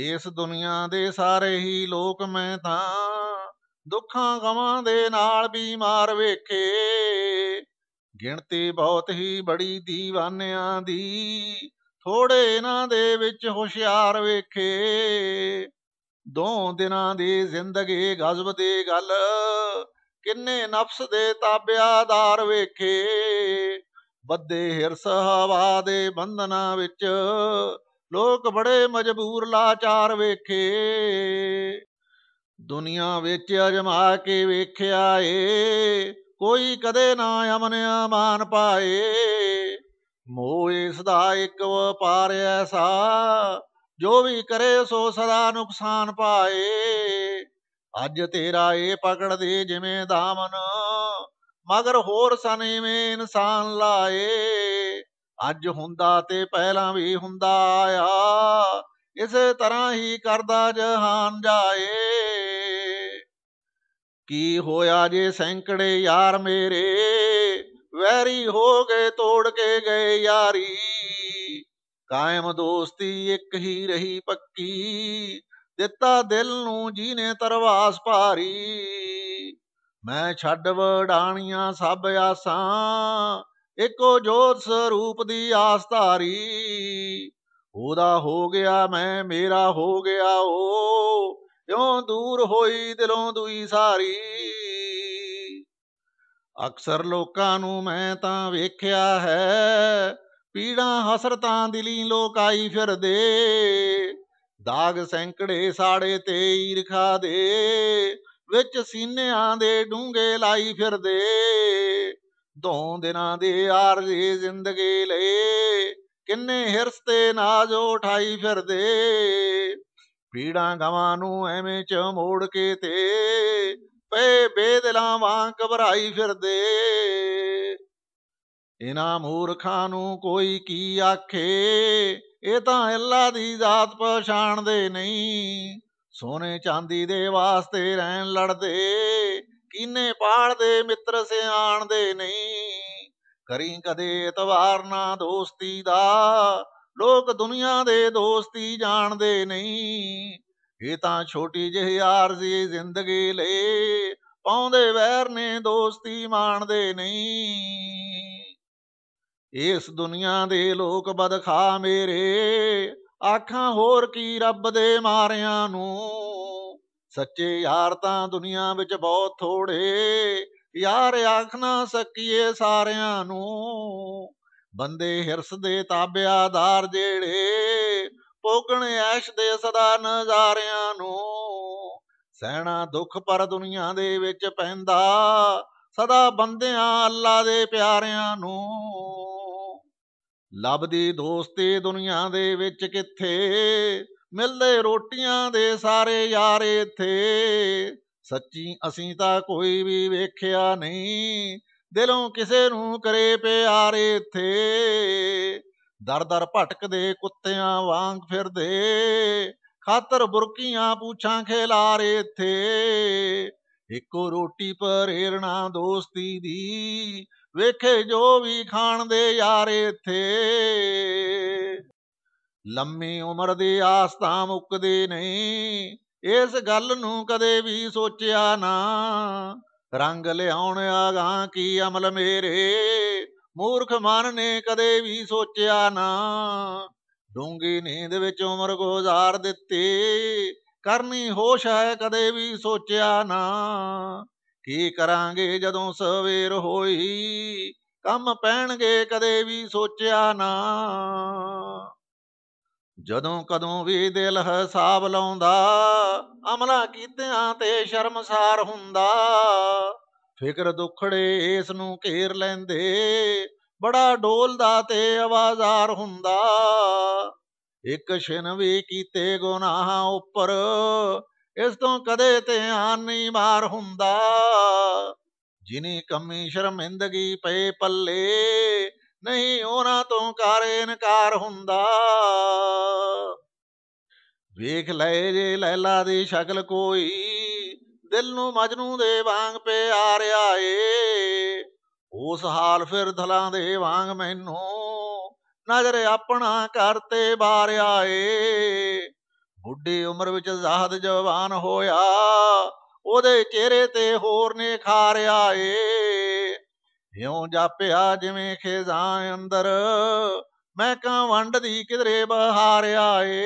ਇਸ ਦੁਨੀਆ ਦੇ ਸਾਰੇ ਹੀ ਲੋਕ ਮੈਂ ਤਾਂ ਦੁੱਖਾਂ ਗਮਾਂ ਦੇ ਨਾਲ ਬਿਮਾਰ ਵੇਖੇ ਗਿਣਤੀ ਬਹੁਤ ਹੀ ਬੜੀ دیਵਾਨਿਆਂ ਦੀ ਥੋੜੇ ਇਹਨਾਂ ਦੇ ਵਿੱਚ ਹੁਸ਼ਿਆਰ ਵੇਖੇ ਦੋ ਦਿਨਾਂ ਦੀ ਜ਼ਿੰਦਗੀ ਗਜ਼ਬ ਦੀ ਗੱਲ ਕਿੰਨੇ ਨਫਸ ਦੇ ਤਾਬਿਆਦਾਰ ਵੇਖੇ ਵੱਦੇ ਹਿਰਸ ਹਵਾ ਦੇ ਬੰਧਨਾਂ ਵਿੱਚ ਲੋਕ ਬੜੇ ਮਜਬੂਰ ਲਾਚਾਰ ਵੇਖੇ ਦੁਨੀਆ ਵਿੱਚ ਅਜਮਾ ਕੇ ਵੇਖਿਆ ਏ ਕੋਈ ਕਦੇ ਨਾ ਅਮਨ ਆਮਾਨ ਪਾਏ ਮੋਏ ਸਦਾ ਇੱਕ ਵਪਾਰ ਐਸਾ ਜੋ ਵੀ ਕਰੇ ਸੋ ਸਦਾ ਨੁਕਸਾਨ ਪਾਏ ਅੱਜ ਤੇਰਾ ਏ ਪਕੜ ਦੇ ਜਿਵੇਂ ਦਾਮਨ ਮਗਰ ਹੋਰ ਸਨੇਵੇਂ ਇਨਸਾਨ ਲਾਏ ਅੱਜ ਹੁੰਦਾ ਤੇ ਪਹਿਲਾਂ ਵੀ ਹੁੰਦਾ ਆ ਇਸੇ ਤਰ੍ਹਾਂ ਹੀ ਕਰਦਾ ਜਹਾਨ ਜਾਏ ਕੀ ਹੋਇਆ ਜੇ ਸੈਂਕੜੇ ਯਾਰ ਮੇਰੇ ਵੈਰੀ ਹੋ ਗਏ ਤੋੜ ਕੇ ਗਏ ਯਾਰੀ ਕਾਇਮ ਦੋਸਤੀ ਇੱਕ ਹੀ ਰਹੀ ਪੱਕੀ ਦਿੱਤਾ ਦਿਲ ਨੂੰ ਜੀਨੇ ਤਰਵਾਸ ਭਾਰੀ ਮੈਂ ਛੱਡ ਵਡਾਣੀਆਂ ਸਭ ਆਸਾਂ ਇੱਕੋ ਜੋਤ ਸਰੂਪ ਦੀ ਆਸ ਧਾਰੀ ਉਹਦਾ ਹੋ ਗਿਆ ਮੈਂ ਮੇਰਾ ਹੋ ਗਿਆ ਓ ਕਿਉਂ ਦੂਰ ਹੋਈ ਦਿਲੋਂ ਦੁਈ ਸਾਰੀ ਅਕਸਰ ਲੋਕਾਂ ਨੂੰ ਮੈਂ ਤਾਂ ਵੇਖਿਆ ਹੈ ਪੀੜਾਂ ਹਸਰਤਾਂ ਦਿਲੀ ਲੋਕਾਈ ਫਿਰਦੇ ਦਾਗ ਸੈਂਕੜੇ ਸਾੜੇ ਤੇ ਈਰਖਾ ਦੇ ਵਿੱਚ ਸੀਨਿਆਂ ਦੇ ਡੂੰਗੇ ਲਾਈ ਫਿਰਦੇ ਦੋ ਦਿਨਾਂ ਦੀ ਆਰਜ਼ੀ ਜ਼ਿੰਦਗੀ ਲਈ ਕਿੰਨੇ ਹਿਰਸ ਤੇ ਨਾਜ਼ ਉਠਾਈ ਫਿਰਦੇ ਪੀੜਾਂ ਗਵਾਂ ਨੂੰ ਐਵੇਂ ਚ ਮੋੜ ਕੇ ਤੇ ਪਏ ਬੇਦਲਾਂ ਵਾਂ ਘਬਰਾਈ ਫਿਰਦੇ ਇਨਾ ਮੂਰਖਾਂ ਨੂੰ ਕੋਈ ਕੀ ਆਖੇ ਇਹ ਤਾਂ ਅੱਲਾ ਦੀ ਜ਼ਾਤ ਪਛਾਣਦੇ ਨਹੀਂ ਸੋਨੇ ਚਾਂਦੀ ਦੇ ਵਾਸਤੇ ਰਹਿਣ ਲੜਦੇ ਕੀਨੇ ਪਾੜ ਦੇ ਮਿੱਤਰ ਸਿਆਣ ਦੇ ਨਹੀਂ ਕਰੀ ਕਦੇ ਇਤਵਾਰ ਨਾ ਦੋਸਤੀ ਦਾ ਲੋਕ ਦੁਨੀਆ ਦੇ ਦੋਸਤੀ ਜਾਣਦੇ ਨਹੀਂ ਇਹ ਤਾਂ ਛੋਟੀ ਜਿਹੀ ਆਰਜ਼ੀ ਜ਼ਿੰਦਗੀ ਲਈ ਪਾਉਂਦੇ ਵੈਰ ਨੇ ਦੋਸਤੀ ਮਾਣਦੇ ਨਹੀਂ ਇਸ ਦੁਨੀਆ ਦੇ ਲੋਕ ਬਦਖਾ ਮੇਰੇ ਆਖਾਂ ਹੋਰ ਕੀ ਰੱਬ ਦੇ ਮਾਰਿਆਂ ਨੂੰ ਸੱਚੇ ਯਾਰ ਤਾਂ ਦੁਨੀਆ ਵਿੱਚ ਬਹੁਤ ਥੋੜੇ ਯਾਰ ਆਖ ਨਾ ਸਕੀਏ ਸਾਰਿਆਂ ਨੂੰ ਬੰਦੇ ਹਿਰਸ ਦੇ ਤਾਬਿਆਦਾਰ ਜਿਹੜੇ ਪੋਗਣ ਐਸ਼ ਦੇ ਸਦਾ ਨਜ਼ਾਰਿਆਂ ਨੂੰ ਸਹਿਣਾ ਦੁੱਖ ਪਰ ਦੁਨੀਆ ਦੇ ਵਿੱਚ ਪੈਂਦਾ ਸਦਾ ਬੰਦਿਆਂ ਅੱਲਾ ਦੇ ਪਿਆਰਿਆਂ ਨੂੰ ਲੱਭਦੀ ਦੋਸਤੀ ਦੁਨੀਆ ਦੇ ਵਿੱਚ ਕਿੱਥੇ ਮਿਲਦੇ ਰੋਟੀਆਂ ਦੇ ਸਾਰੇ ਯਾਰੇ ਇੱਥੇ ਸੱਚੀ ਅਸੀਂ ਤਾਂ ਕੋਈ ਵੀ ਵੇਖਿਆ ਨਹੀਂ ਦਿਲੋਂ ਕਿਸੇ ਨੂੰ ਕਰੇ ਪਿਆਰੇ ਇੱਥੇ ਦਰ ਦਰ ਭਟਕਦੇ ਕੁੱਤਿਆਂ ਵਾਂਗ ਫਿਰਦੇ ਖਾਤਰ ਬੁਰਕੀਆਂ ਪੂਛਾਂ ਖੇਲਾਰੇ ਇੱਥੇ ਇੱਕੋ ਰੋਟੀ ਪਰੇਰਣਾ ਦੋਸਤੀ ਦੀ ਵੇਖੇ ਜੋ ਵੀ ਖਾਣ ਦੇ ਯਾਰ ਇੱਥੇ ਲੰਮੀ ਉਮਰ ਦੀ ਆਸ ਤਾਂ ਮੁੱਕਦੀ ਨਹੀਂ ਇਸ ਗੱਲ ਨੂੰ ਕਦੇ ਵੀ ਸੋਚਿਆ ਨਾ ਰੰਗ ਲਿਆਉਣ ਆਗਾ ਕੀ ਅਮਲ ਮੇਰੇ ਮੂਰਖ ਮਨ ਨੇ ਕਦੇ ਵੀ ਸੋਚਿਆ ਨਾ ਡੂੰਗੀ ਨੀਂਦ ਵਿੱਚ ਉਮਰ ਗੁਜ਼ਾਰ ਦਿੱਤੀ ਕਰਨੀ ਹੋਸ਼ ਹੈ ਕਦੇ ਵੀ ਸੋਚਿਆ ਨਾ ਕੀ ਕਰਾਂਗੇ ਜਦੋਂ ਸਵੇਰ ਹੋਈ ਕੰਮ ਪੈਣਗੇ ਕਦੇ ਵੀ ਸੋਚਿਆ ਨਾ ਜਦੋਂ ਕਦੋਂ ਵੀ ਦਿਲ ਹਸਾਬ ਲਾਉਂਦਾ ਅਮਲਾ ਕੀਤਿਆਂ ਤੇ ਸ਼ਰਮਸਾਰ ਹੁੰਦਾ ਫਿਕਰ ਦੁਖੜੇ ਇਸ ਨੂੰ ਘੇਰ ਲੈਂਦੇ ਬੜਾ ਡੋਲਦਾ ਤੇ ਆਵਾਜ਼ਾਰ ਹੁੰਦਾ ਇੱਕ ਛਿਨ ਵੀ ਕੀਤੇ ਗੁਨਾਹ ਉੱਪਰ ਇਸ ਤੋਂ ਕਦੇ ਧਿਆਨ ਨਹੀਂ ਮਾਰ ਹੁੰਦਾ ਜਿਨੇ ਕੰਮੇ ਸ਼ਰਮਿੰਦਗੀ ਪਏ ਪੱਲੇ ਨਹੀਂ ਉਹਨਾਂ ਤੋਂ ਕਰ ਇਨਕਾਰ ਹੁੰਦਾ ਵੇਖ ਲੈ ਜੇ ਲੈਲਾ ਦੀ ਸ਼ਕਲ ਕੋਈ ਦਿਲ ਨੂੰ ਮਜਨੂ ਦੇ ਵਾਂਗ ਪਿਆਰ ਏ ਉਸ ਹਾਲ ਫਿਰ ਧਲਾਂ ਦੇ ਵਾਂਗ ਮੈਨੂੰ ਨਜ਼ਰ ਆਪਣਾ ਕਰਤੇ ਬਾਰ ਆਏ ਬੁੱਢੀ ਉਮਰ ਵਿੱਚ ਜ਼ਾਹਦ ਜਵਾਨ ਹੋਇਆ ਉਹਦੇ ਚਿਹਰੇ ਤੇ ਹੋਰ ਨੇ ਖਾਰਿਆ ਏ ਹਿਉ ਜਾਪਿਆ ਜਿਵੇਂ ਖੇਜ਼ਾਂ ਅੰਦਰ ਮੈਂ ਕਾ ਵੰਡ ਦੀ ਕਿਧਰੇ ਬਹਾਰ ਆਏ